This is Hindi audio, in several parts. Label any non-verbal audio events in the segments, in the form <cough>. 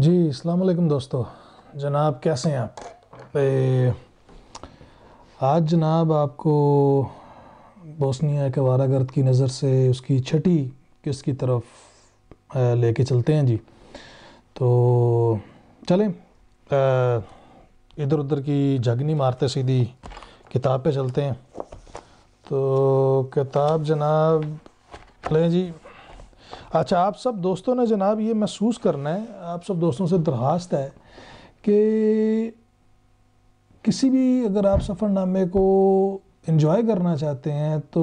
जी वालेकुम दोस्तों जनाब कैसे हैं आप आज जनाब आपको बोस्निया के वारागर्द की नज़र से उसकी छठी किस की तरफ लेके चलते हैं जी तो चलें इधर उधर की जग नहीं मारते सीधी किताब पे चलते हैं तो किताब जनाब लें जी अच्छा आप सब दोस्तों ने जनाब ये महसूस करना है आप सब दोस्तों से दरख्वास्त है कि किसी भी अगर आप सफ़रनामे को इन्जॉय करना चाहते हैं तो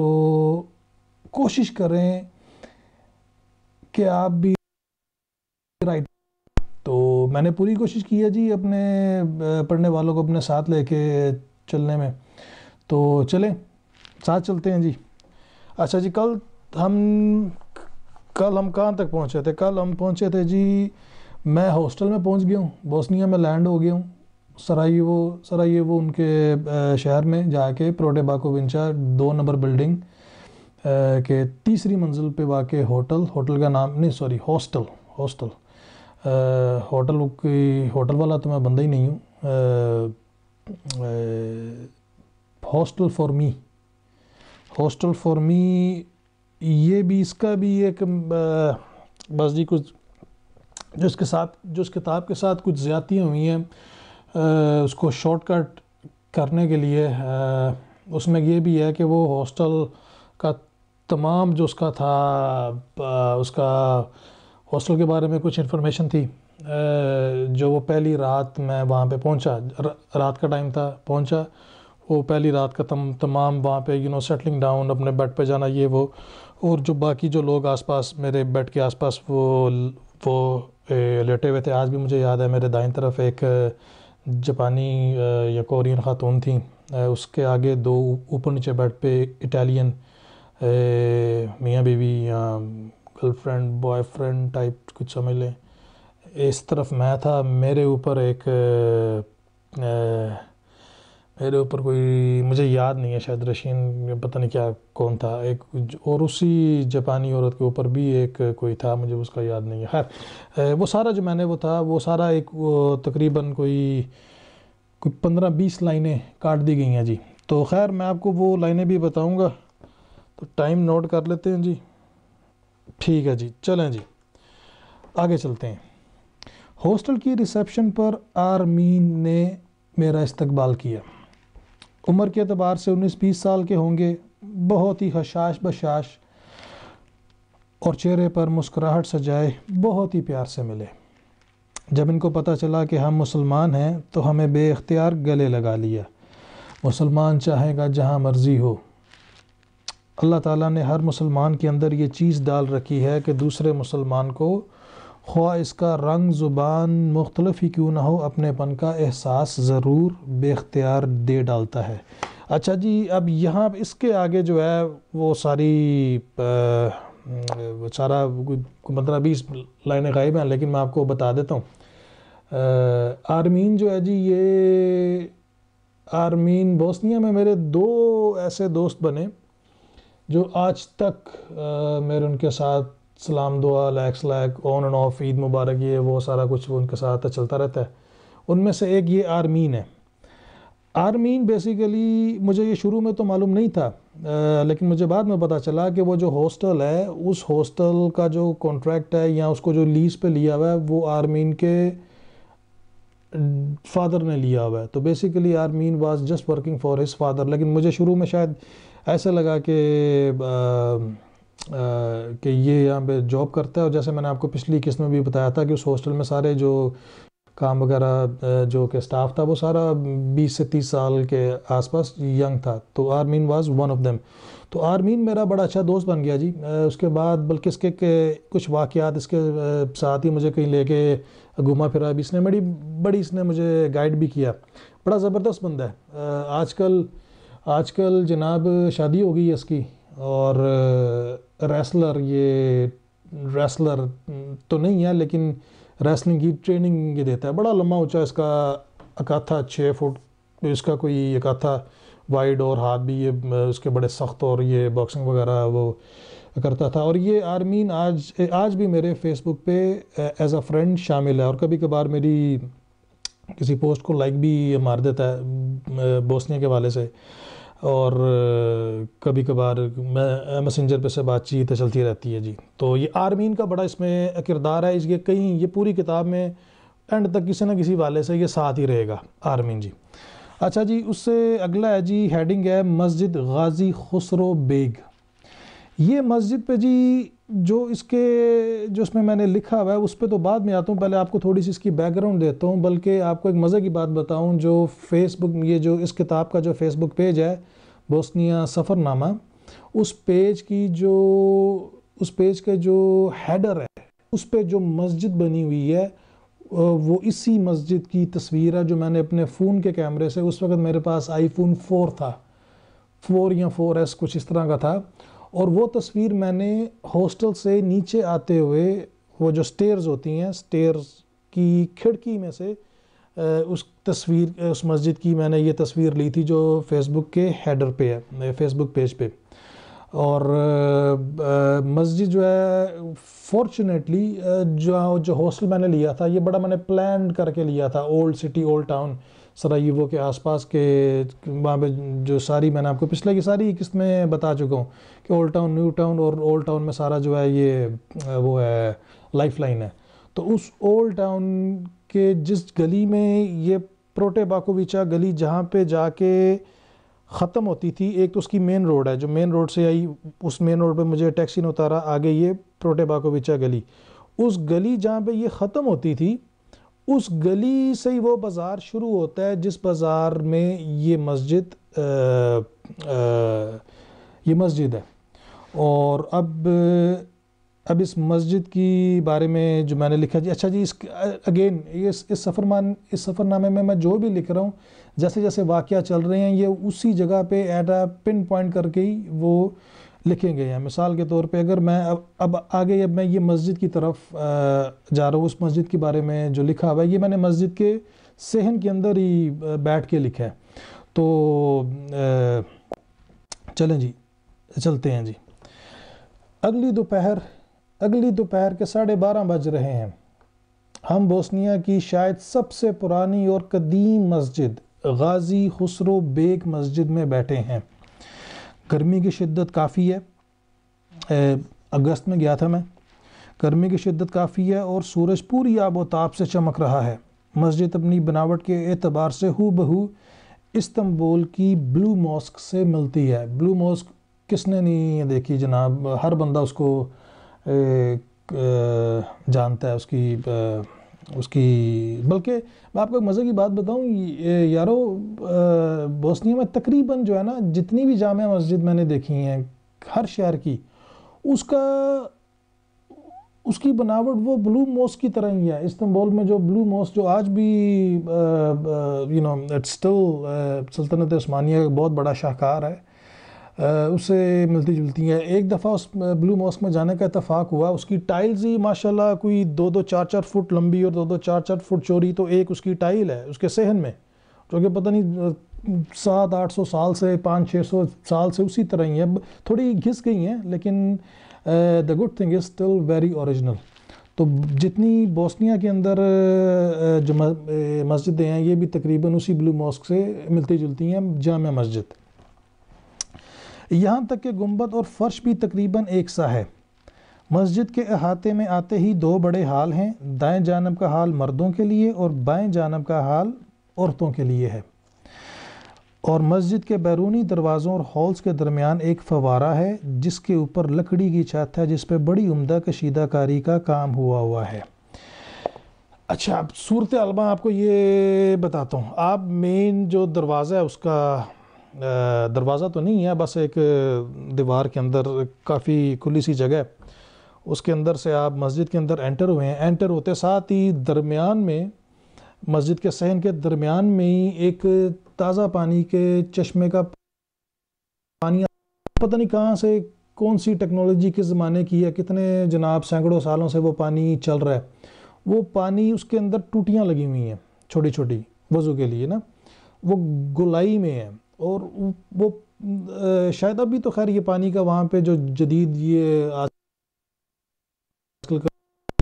कोशिश करें कि आप भी राइट तो मैंने पूरी कोशिश की है जी अपने पढ़ने वालों को अपने साथ लेके चलने में तो चलें साथ चलते हैं जी अच्छा जी कल हम कल हम कहाँ तक पहुँचे थे कल हम पहुँचे थे जी मैं हॉस्टल में पहुँच गया हूँ बोस्निया में लैंड हो गया हूँ वो सराइए वो उनके शहर में जाके बाको विंचा दो नंबर बिल्डिंग के तीसरी मंजिल पे वाके होटल होटल का नाम नहीं सॉरी हॉस्टल हॉस्टल होटल की होटल वाला तो मैं बंदा ही नहीं हूँ hostel for me hostel for me ये भी इसका भी एक बस जी कुछ जो इसके साथ जो इस किताब के साथ कुछ ज़्यादतियाँ हुई हैं उसको शॉर्टकट करने के लिए आ, उसमें ये भी है कि वो हॉस्टल का तमाम जो उसका था आ, उसका हॉस्टल के बारे में कुछ इन्फॉर्मेशन थी आ, जो वो पहली रात मैं वहाँ पे पहुँचा रात का टाइम था पहुँचा वो पहली रात का तम तमाम वहाँ पे यू नो सेटलिंग डाउन अपने बेड पे जाना ये वो और जो बाकी जो लोग आसपास मेरे बेड के आसपास वो वो लेटे हुए थे आज भी मुझे याद है मेरे दाएं तरफ एक जापानी या कोरियन ख़ातून थी उसके आगे दो ऊपर नीचे बेड पे इटालियन मियाँ बीवी या गर्लफ्रेंड बॉयफ्रेंड टाइप कुछ समझ लें इस तरफ मैं था मेरे ऊपर एक आ, मेरे ऊपर कोई मुझे याद नहीं है शायद रशीन पता नहीं क्या कौन था एक और उसी जापानी औरत के ऊपर भी एक कोई था मुझे उसका याद नहीं है खैर वो सारा जो मैंने वो था वो सारा एक तकरीबन कोई कोई पंद्रह बीस लाइनें काट दी गई हैं जी तो खैर मैं आपको वो लाइनें भी बताऊँगा तो टाइम नोट कर लेते हैं जी ठीक है जी चलें जी आगे चलते हैं हॉस्टल की रिसेप्शन पर आर्मीन ने मेरा इस्तकबाल किया उम्र के अतबार से उन्नीस बीस साल के होंगे बहुत ही हशाश बशाश और चेहरे पर मुस्कुराहट सजाए बहुत ही प्यार से मिले जब इनको पता चला कि हम मुसलमान हैं तो हमें बेअ्तियार गले लगा लिया मुसलमान चाहेगा जहाँ मर्ज़ी हो अल्लाह ताला ने हर मुसलमान के अंदर ये चीज़ डाल रखी है कि दूसरे मुसलमान को ख्वा इसका रंग ज़ुबान मुख्तलफ ही क्यों ना हो अपनेपन का एहसास ज़रूर बेख्तियार दे डालता है अच्छा जी अब यहाँ इसके आगे जो है वो सारी सारा मतलब बीस लाइनें गायब हैं लेकिन मैं आपको बता देता हूँ आर्मीन जो है जी ये आर्मीन बोस्निया में मेरे दो ऐसे दोस्त बने जो आज तक आ, मेरे उनके साथ सलाम दुआ लैक्स लैक ऑन एंड ऑफ ईद मुबारक ये वो सारा कुछ उनके साथ चलता रहता है उनमें से एक ये आर्मीन है आर्मीन बेसिकली मुझे ये शुरू में तो मालूम नहीं था आ, लेकिन मुझे बाद में पता चला कि वो जो हॉस्टल है उस हॉस्टल का जो कॉन्ट्रैक्ट है या उसको जो लीज़ पे लिया हुआ है वो आर्मीन के फादर ने लिया हुआ है तो basically Armin was just working for his father लेकिन मुझे शुरू में शायद ऐसा लगा कि कि ये यहाँ पे जॉब करता है और जैसे मैंने आपको पिछली किस्त में भी बताया था कि उस हॉस्टल में सारे जो काम वगैरह जो कि स्टाफ था वो सारा 20 से 30 साल के आसपास यंग था तो Armin was one of them तो आर्मीन मेरा बड़ा अच्छा दोस्त बन गया जी उसके बाद बल्कि इसके के कुछ वाक़ात इसके साथ ही मुझे कहीं लेके घुमा फिरा भी इसने बड़ी बड़ी इसने मुझे गाइड भी किया बड़ा ज़बरदस्त बंदा है आजकल आजकल जनाब शादी हो गई है इसकी और रेसलर ये रेसलर तो नहीं है लेकिन रेसलिंग की ट्रेनिंग ये देता है बड़ा लम्बा ऊँचा इसका अकाथा छः फुट इसका कोई अकाथा वाइड और हाथ भी ये उसके बड़े सख्त और ये बॉक्सिंग वगैरह वो करता था और ये आर्मीन आज आज भी मेरे फेसबुक पे एज अ फ्रेंड शामिल है और कभी कभार मेरी किसी पोस्ट को लाइक भी मार देता है बोसनिया के वाले से और कभी कभार मैसेंजर पे से बातचीत चलती रहती है जी तो ये आर्मीन का बड़ा इसमें किरदार है इसके कहीं ये पूरी किताब में एंड तक किसी ना किसी वाले से ये साथ ही रहेगा आर्मीन जी अच्छा जी उससे अगला है जी हेडिंग है मस्जिद गाजी खुसरो बेग ये मस्जिद पे जी जो इसके जो उसमें मैंने लिखा हुआ है उस पर तो बाद में आता हूँ पहले आपको थोड़ी सी इसकी बैकग्राउंड देता हूँ बल्कि आपको एक मज़े की बात बताऊँ जो फेसबुक ये जो इस किताब का जो फेसबुक पेज है बोस्निया सफ़रनामा उस पेज की जो उस पेज के जो हैडर है उस पर जो मस्जिद बनी हुई है वो इसी मस्जिद की तस्वीर है जो मैंने अपने फ़ोन के कैमरे से उस वक्त मेरे पास आईफोन फोर था फोर या फोर एस कुछ इस तरह का था और वो तस्वीर मैंने हॉस्टल से नीचे आते हुए वो जो स्टेयर्स होती हैं स्टेयर्स की खिड़की में से उस तस्वीर उस मस्जिद की मैंने ये तस्वीर ली थी जो फेसबुक के हेडर पे है फेसबुक पेज पे और मस्जिद जो है फॉर्चुनेटली जो जो हॉस्टल मैंने लिया था ये बड़ा मैंने प्लान करके लिया था old city old town Sarajevo के आसपास के वहाँ पे जो सारी मैंने आपको पिछले की सारी किस्त में बता चुका हूँ कि ओल्ड टाउन न्यू टाउन और ओल्ड टाउन में सारा जो है ये वो है लाइफ लाइन है तो उस ओल्ड टाउन के जिस गली में ये प्रोटे बाकोविचा गली जहाँ पे जाके ख़त्म होती थी एक तो उसकी मेन रोड है जो मेन रोड से आई उस मेन रोड पे मुझे टैक्सी ने उतारा आगे ये प्रोटे बाकोविचा गली उस गली जहाँ पे ये ख़त्म होती थी उस गली से ही वो बाज़ार शुरू होता है जिस बाज़ार में ये मस्जिद ये मस्जिद है और अब अब इस मस्जिद की बारे में जो मैंने लिखा जी अच्छा जी इस अगेन इस इस सफ़रमान इस सफ़रनामे में मैं जो भी लिख रहा हूँ जैसे जैसे वाक़ चल रहे हैं ये उसी जगह पे एट अ पिन पॉइंट करके ही वो लिखेंगे हैं मिसाल के तौर पे अगर मैं अब अब आगे अब मैं ये मस्जिद की तरफ जा रहा हूँ उस मस्जिद के बारे में जो लिखा हुआ है ये मैंने मस्जिद के सहन के अंदर ही बैठ के लिखा है तो चलें जी चलते हैं जी अगली दोपहर अगली दोपहर के साढ़े बारह बज रहे हैं हम बोस्निया की शायद सबसे पुरानी और कदीम मस्जिद गाजी खुसरो बेग मस्जिद में बैठे हैं गर्मी की शिद्दत काफ़ी है ए, अगस्त में गया था मैं गर्मी की शिद्दत काफ़ी है और सूरज पूरी आबोताब ताप से चमक रहा है मस्जिद अपनी बनावट के एतबार से हु बहू इस्तंबुल की ब्लू मॉस्क से मिलती है ब्लू मॉस्क किसने नहीं देखी जनाब हर बंदा उसको जानता है उसकी उसकी बल्कि मैं आपको एक मज़े की बात बताऊं यारो बोस्निया में तकरीबन जो है ना जितनी भी जाम मस्जिद मैंने देखी हैं हर शहर की उसका उसकी बनावट वो ब्लू मोस की तरह ही है इस्तंबुल में जो ब्लू मोस जो आज भी यू नो इट्स स्टिल सल्तनत स्मानिया का बहुत बड़ा शाहकार है उससे मिलती जुलती हैं एक दफ़ा उस ब्लू मॉस्क में जाने का इतफाक़ हुआ उसकी टाइल्स ही माशाल्लाह कोई दो दो चार चार फुट लंबी और दो दो चार चार फुट चोरी तो एक उसकी टाइल है उसके सहन में जो कि पता नहीं सात आठ सौ साल से पाँच छः सौ साल से उसी तरह ही है थोड़ी घिस गई हैं लेकिन the good thing is still very original तो जितनी बोस्निया के अंदर जो मस्जिदें हैं ये भी तकरीबन उसी ब्लू मॉस्क से मिलती जुलती हैं जाम मस्जिद यहाँ तक कि गुम्बद और फर्श भी तकरीबन एक सा है मस्जिद के अहाते में आते ही दो बड़े हाल हैं दाएं जानब का हाल मर्दों के लिए और बाएं जानब का हाल औरतों के लिए है और मस्जिद के बैरूनी दरवाज़ों और हॉल्स के दरमियान एक फवारा है जिसके ऊपर लकड़ी की छत है जिस पर बड़ी उम्दा कशीदाकारी का काम हुआ हुआ है अच्छा अब सूरत आलमा आपको ये बताता हूँ आप मेन जो दरवाज़ा है उसका दरवाज़ा तो नहीं है बस एक दीवार के अंदर काफ़ी खुली सी जगह है उसके अंदर से आप मस्जिद के अंदर एंटर हुए हैं एंटर होते साथ ही दरमियान में मस्जिद के सहन के दरमियान में ही एक ताज़ा पानी के चश्मे का पानी पता नहीं कहाँ से कौन सी टेक्नोलॉजी किस ज़माने की है कितने जनाब सैकड़ों सालों से वो पानी चल रहा है वो पानी उसके अंदर टूटियाँ लगी हुई हैं छोटी छोटी वज़ू के लिए ना वो गुलाई में है और वो शायद अभी तो खैर ये पानी का वहाँ पे जो जदीद ये आजकल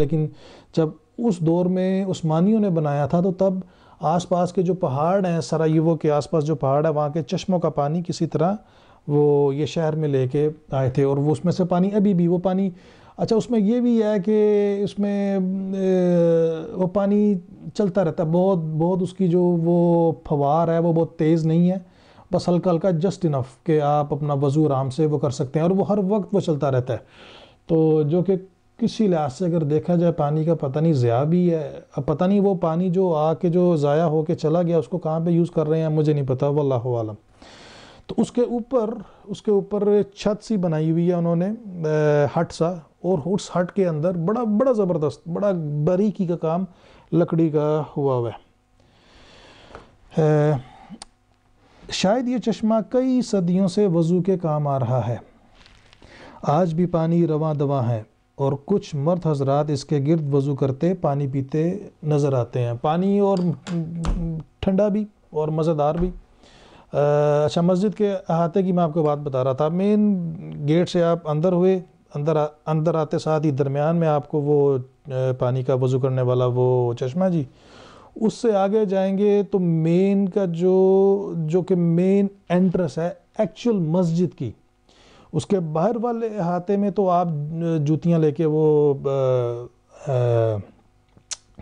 लेकिन जब उस दौर में उस्मानियों ने बनाया था तो तब आसपास के जो पहाड़ हैं सरायुवो के आसपास जो पहाड़ है वहाँ के चश्मों का पानी किसी तरह वो ये शहर में लेके आए थे और वो उसमें से पानी अभी भी वो पानी अच्छा उसमें ये भी है कि उसमें वो पानी चलता रहता है बहुत बहुत उसकी जो वो फवार है वो बहुत तेज़ नहीं है बस हल्का हल्का जस्ट इनफ कि आप अपना वज़ू आराम से वो कर सकते हैं और वो हर वक्त वो चलता रहता है तो जो कि किसी लिहाज से अगर देखा जाए पानी का पता नहीं ज़या भी है अब पता नहीं वो पानी जो आके जो ज़ाया होके चला गया उसको कहाँ पे यूज़ कर रहे हैं मुझे नहीं पता वल्लाह आलम तो उसके ऊपर उसके ऊपर छत सी बनाई हुई है उन्होंने हट सा और उस हट के अंदर बड़ा बड़ा ज़बरदस्त बड़ा बारीकी का काम लकड़ी का हुआ हुआ है शायद ये चश्मा कई सदियों से वज़ू के काम आ रहा है आज भी पानी रवा दवा है और कुछ मर्द हजरात इसके गिरद वज़ू करते पानी पीते नज़र आते हैं पानी और ठंडा भी और मज़ेदार भी अच्छा मस्जिद के अहाते की मैं आपको बात बता रहा था मेन गेट से आप अंदर हुए अंदर अंदर आते साथ ही दरमियान में आपको वो पानी का वज़ू करने वाला वो चश्मा जी उससे आगे जाएंगे तो मेन का जो जो कि मेन एंट्रेंस है एक्चुअल मस्जिद की उसके बाहर वाले हाथे में तो आप जूतियां लेके वो आ, आ,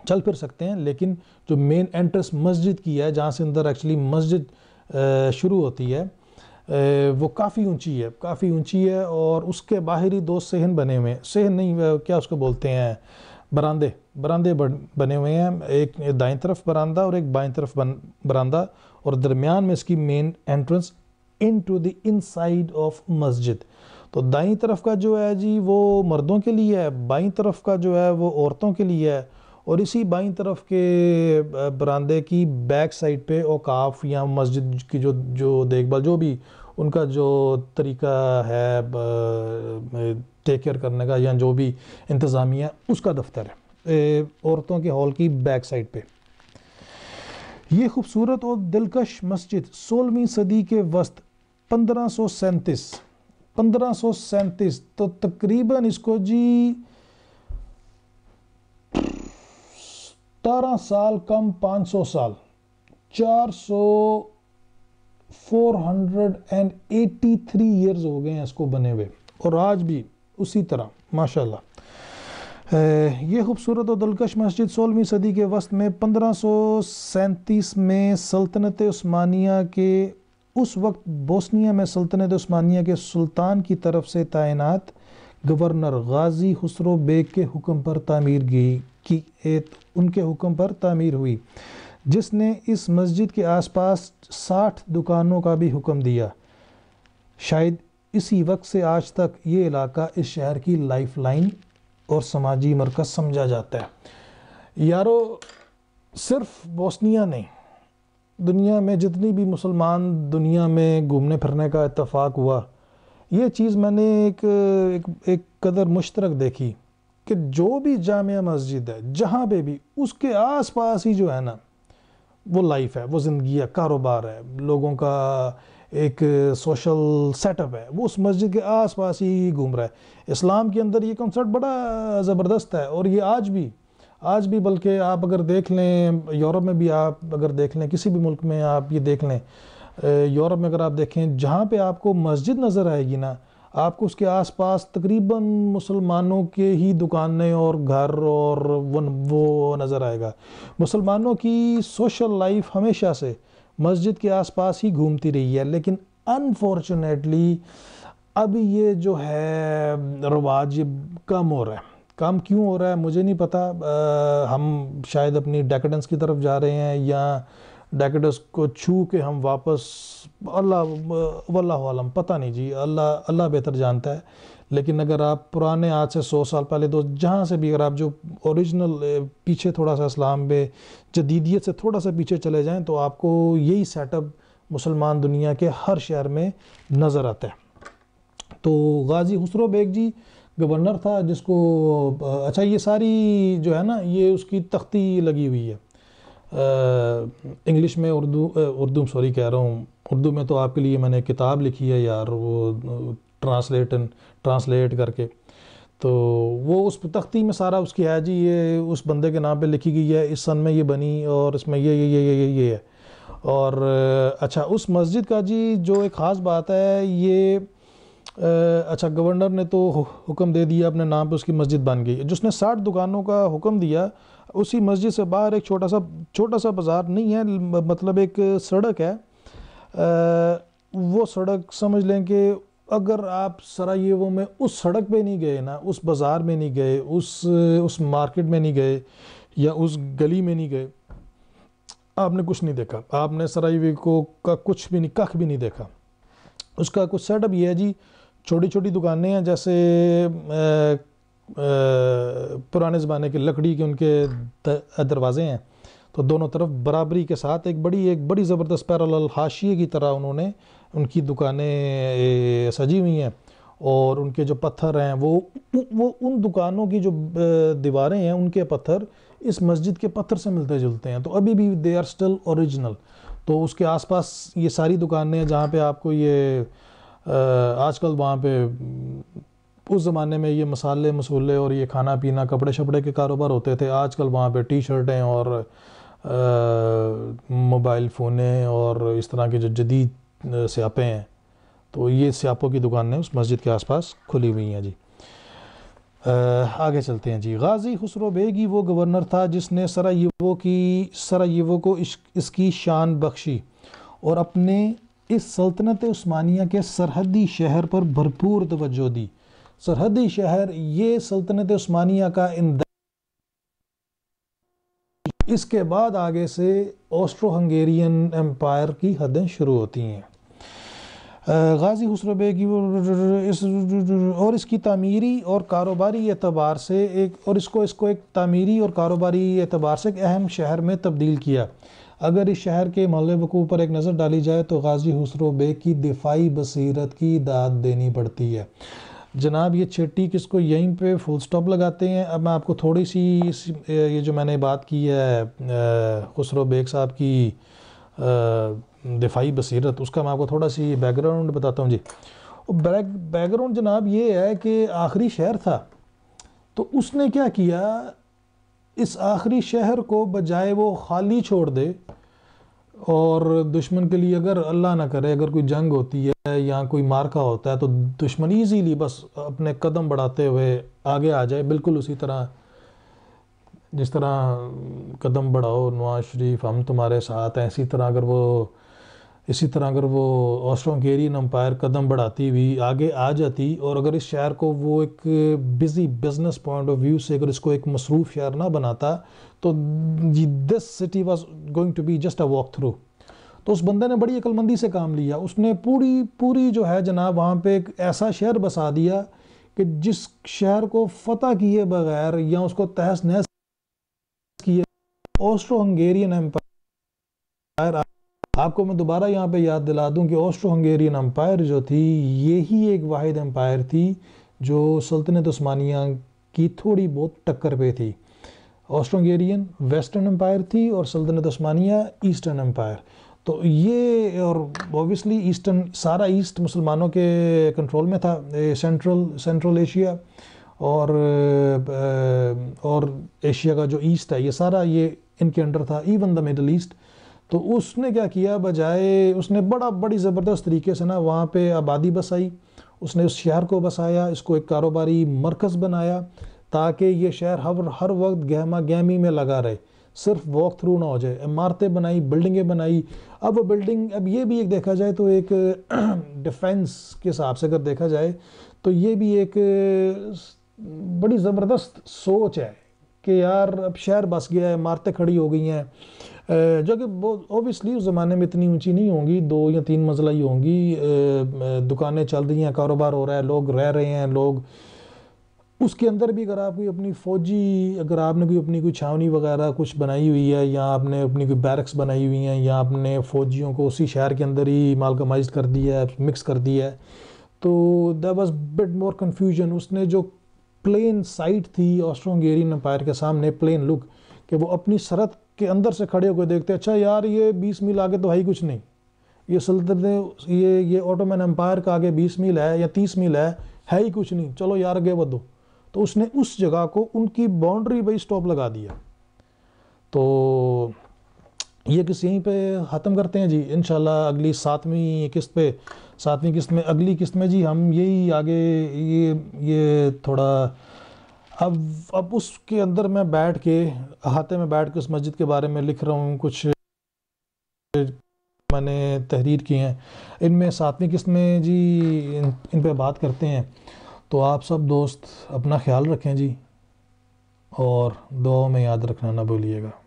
चल फिर सकते हैं लेकिन जो मेन एंट्रेंस मस्जिद की है जहाँ से अंदर एक्चुअली मस्जिद शुरू होती है वो काफ़ी ऊंची है काफ़ी ऊंची है और उसके बाहरी दो सहन बने हुए हैं सहन नहीं क्या उसको बोलते हैं बरामदे बरामदे बने हुए हैं एक दाएं तरफ बरामदा और एक बाएं तरफ बन बरामदा और दरमियान में इसकी main entrance into the inside of मस्जिद तो दाएं तरफ का जो है जी वो मर्दों के लिए है बाई तरफ का जो है वो औरतों के लिए है और इसी बाई तरफ के बरामदे की बैक साइड पे औकाफ या मस्जिद की जो जो देखभाल जो भी उनका जो तरीका है टेक केयर करने का या जो भी इंतज़ामिया उसका दफ्तर है औरतों के हॉल की बैक साइड पे ये खूबसूरत और दिलकश मस्जिद सोलहवीं सदी के वस्त पंद्रह सौ पंद्रह तो तकरीबन इसको जी सतारह साल कम पाँच सौ साल चार सौ four hundred and eighty three years हो गए हैं इसको बने हुए और आज भी उसी तरह माशाल्लाह ये खूबसूरत और दिलकश मस्जिद सोलहवीं सदी के वस्त में पंद्रह सौ सैंतीस में सल्तनत स्मानिया के उस वक्त बोस्निया में सल्तनत उस्मानिया के सुल्तान की तरफ से तैनात गवर्नर गाजी हसरो बेग के हुक्म पर तामीर गई की एत उनके हुक्म पर तामीर हुई जिसने इस मस्जिद के आसपास साठ दुकानों का भी हुक्म दिया शायद इसी वक्त से आज तक ये इलाका इस शहर की लाइफलाइन और समाजी मरकज़ समझा जाता है यारो सिर्फ बोस्निया नहीं दुनिया में जितनी भी मुसलमान दुनिया में घूमने फिरने का इतफ़ाक़ हुआ ये चीज़ मैंने एक एक, एक कदर मुश्तरक देखी कि जो भी जामिया मस्जिद है जहाँ पे भी उसके आस पास ही जो है ना वो लाइफ है वो ज़िंदगी है कारोबार है लोगों का एक सोशल सेटअप है वो उस मस्जिद के आस पास ही घूम रहा है इस्लाम के अंदर ये कंसर्ट बड़ा ज़बरदस्त है और ये आज भी आज भी बल्कि आप अगर देख लें यूरोप में भी आप अगर देख लें किसी भी मुल्क में आप ये देख लें यूरोप में अगर आप देखें जहाँ पे आपको मस्जिद नज़र आएगी ना आपको उसके आसपास तकरीबन मुसलमानों के ही दुकानें और घर और वो वो नज़र आएगा मुसलमानों की सोशल लाइफ हमेशा से मस्जिद के आसपास ही घूमती रही है लेकिन अनफॉर्चुनेटली अब ये जो है रवाज ये कम हो रहा है कम क्यों हो रहा है मुझे नहीं पता आ, हम शायद अपनी डेकेडेंस की तरफ जा रहे हैं या डेकेडेंस को छू के हम वापस अल्लाह वल्लम पता नहीं जी अल्लाह अल्लाह बेहतर जानता है लेकिन अगर आप पुराने आज से सौ साल पहले दो जहाँ से भी अगर आप जो ओरिजिनल पीछे थोड़ा सा इस्लाम पे जदीदियत से थोड़ा सा पीछे चले जाएँ तो आपको यही सेटअप मुसलमान दुनिया के हर शहर में नज़र आता है तो Gazi Husrev Beg ji governor था जिसको अच्छा ये सारी जो है ना ये उसकी तख्ती लगी हुई है इंग्लिश में उर्दू उर्दू सॉरी कह रहा हूँ उर्दू में तो आपके लिए मैंने किताब लिखी है यार वो ट्रांसलेटन ट्रांसलेट करके तो वो उस तख्ती में सारा उसकी है जी ये उस बंदे के नाम पे लिखी गई है इस सन में ये बनी और इसमें ये ये ये ये ये ये है और अच्छा उस मस्जिद का जी जो एक ख़ास बात है ये अच्छा गवर्नर ने तो हुक्म दे दिया अपने नाम पे उसकी मस्जिद बन गई जिसने साठ दुकानों का हुक्म दिया उसी मस्जिद से बाहर एक छोटा सा छोटा सा बाज़ार नहीं है मतलब एक सड़क है आ, वो सड़क समझ लें कि अगर आप सरायेवो में उस सड़क पे नहीं गए ना उस बाज़ार में नहीं गए उस उस मार्केट में नहीं गए या उस गली में नहीं गए आपने कुछ नहीं देखा आपने सरायेवे को का कुछ भी नहीं कख भी नहीं देखा उसका कुछ सेटअप ये है जी छोटी छोटी दुकानें हैं जैसे आ, आ, पुराने ज़माने के लकड़ी के उनके दरवाज़े हैं तो दोनों तरफ बराबरी के साथ एक बड़ी एक बड़ी ज़बरदस्त पैरल हाशिए की तरह उन्होंने उनकी दुकानें सजी हुई हैं और उनके जो पत्थर हैं वो वो उन दुकानों की जो दीवारें हैं उनके पत्थर इस मस्जिद के पत्थर से मिलते जुलते हैं तो अभी भी दे आर स्टिल ओरिजिनल तो उसके आसपास ये सारी दुकानें हैं जहाँ पे आपको ये आजकल वहाँ पे उस ज़माने में ये मसाले मसूले और ये खाना पीना कपड़े शपड़े के कारोबार होते थे आजकल वहाँ पे टी शर्टें और मोबाइल फ़ोनें और इस तरह के जो जदीद स्यापे हैं तो ये स्यापों की है उस मस्जिद के आसपास खुली हुई हैं जी आगे चलते हैं जी गाजी खुसरो बेगी वो गवर्नर था जिसने सरायेवो की सरायेवो को इस, इसकी शान बख्शी और अपने इस सल्तनत उस्मानिया के सरहदी शहर पर भरपूर तवज्जो दी सरहदी शहर ये सल्तनत उस्मानिया का इन इसके बाद आगे से ऑस्ट्रो हंगेरियन एम्पायर की हदें शुरू होती हैं गाजी हसरो बेग इस और इसकी तमीरी और कारोबारी एतबार से एक और इसको इसको एक तमीरी और कारोबारी एतबार से एक अहम शहर में तब्दील किया अगर इस शहर के मौल वकूँ पर एक नज़र डाली जाए तो गाजी हसरो बेग की दिफाई बसरत की दाद देनी पड़ती है जनाब ये छट्टी किसको यहीं पे फुल स्टॉप लगाते हैं अब मैं आपको थोड़ी सी ये जो मैंने बात की है खुसरो बेग साहब की दिफाई बसीरत उसका मैं आपको थोड़ा सी बैकग्राउंड बताता हूँ जी बैक बैकग्राउंड जनाब ये है कि आखिरी शहर था तो उसने क्या किया इस आखिरी शहर को बजाय वो खाली छोड़ दे और दुश्मन के लिए अगर अल्लाह ना करे अगर कोई जंग होती है या कोई मार्का होता है तो दुश्मन ईजीली बस अपने कदम बढ़ाते हुए आगे आ जाए बिल्कुल उसी तरह जिस तरह कदम बढ़ाओ नवाज शरीफ हम तुम्हारे साथ हैं इसी तरह अगर वो इसी तरह अगर वो ऑस्ट्रो हंगेरियन अम्पायर कदम बढ़ाती हुई आगे आ जाती और अगर इस शहर को वो एक busy business point of view से अगर इसको एक मसरूफ़ शहर ना बनाता तो this city was going to be just a walk through तो उस बंदे ने बड़ी अक्लमंदी से काम लिया उसने पूरी पूरी जो है जनाब वहाँ पे एक ऐसा शहर बसा दिया कि जिस शहर को फतह किए बगैर या उसको तहस नहस किए ऑस्ट्रो हंगेरियन एम्पायर आपको मैं दोबारा यहाँ पे याद दिला दूँ कि ऑस्ट्रो हंगेरियन अम्पायर जो थी यही एक वाद अम्पायर थी जो सल्तनत स्मानिया की थोड़ी बहुत टक्कर पे थी ऑस्ट्रो हंगेरियन वेस्टर्न अम्पायर थी और सल्तनत स्मानिया ईस्टर्न अम्पायर तो ये और ओबियसली ईस्टर्न सारा ईस्ट मुसलमानों के कंट्रोल में था सेंट्रल सेंट्रल एशिया और और एशिया का जो ईस्ट है ये सारा ये इनके अंडर था इवन द मिडल ईस्ट तो उसने क्या किया बजाय उसने बड़ा बड़ी ज़बरदस्त तरीके से ना वहाँ पे आबादी बसाई उसने उस शहर को बसाया इसको एक कारोबारी मरकज़ बनाया ताकि ये शहर हर हर वक्त गहमा गहमी में लगा रहे सिर्फ वॉक थ्रू ना हो जाए इमारतें बनाई बिल्डिंगें बनाई अब वो बिल्डिंग अब ये भी एक देखा जाए तो एक डिफेंस <clears throat> के हिसाब से अगर देखा जाए तो ये भी एक बड़ी ज़बरदस्त सोच है कि यार अब शहर बस गया है इमारतें खड़ी हो गई हैं जो कि ओबियसली उस ज़माने में इतनी ऊंची नहीं होंगी दो या तीन मंजिला ही होंगी दुकानें चल रही हैं कारोबार हो रहा है लोग रह रहे हैं लोग उसके अंदर भी अगर आप कोई अपनी फ़ौजी अगर आपने कोई अपनी कोई छावनी वगैरह कुछ बनाई हुई है या आपने अपनी कोई बैरक्स बनाई हुई हैं या आपने फ़ौजियों को उसी शहर के अंदर ही मालकमाइज कर दिया है मिक्स कर दिया है तो that was bit more confusion उसने जो प्लेन साइट थी ऑस्ट्रो हंगेरियन एम्पायर के सामने प्लेन लुक कि वो अपनी सरहद के अंदर से खड़े होकर देखते अच्छा यार ये बीस मील आगे तो है ही कुछ नहीं ये सल्तनत ये ये ऑटोमैन एम्पायर का आगे बीस मील है या तीस मील है है ही कुछ नहीं चलो यार आगे बदो तो उसने उस जगह को उनकी बाउंड्री पर स्टॉप लगा दिया तो ये किस यहीं पे ख़त्म करते हैं जी इन अगली सातवीं किस्त पे सातवीं किस्त में अगली किस्त में जी हम यही आगे ये ये थोड़ा अब अब उसके अंदर मैं बैठ के अहाते में बैठ के उस मस्जिद के बारे में लिख रहा हूँ कुछ मैंने तहरीर की हैं इनमें सातवीं किस्त में जी इन, इन पे बात करते हैं तो आप सब दोस्त अपना ख्याल रखें जी और दुआओं में याद रखना ना भूलिएगा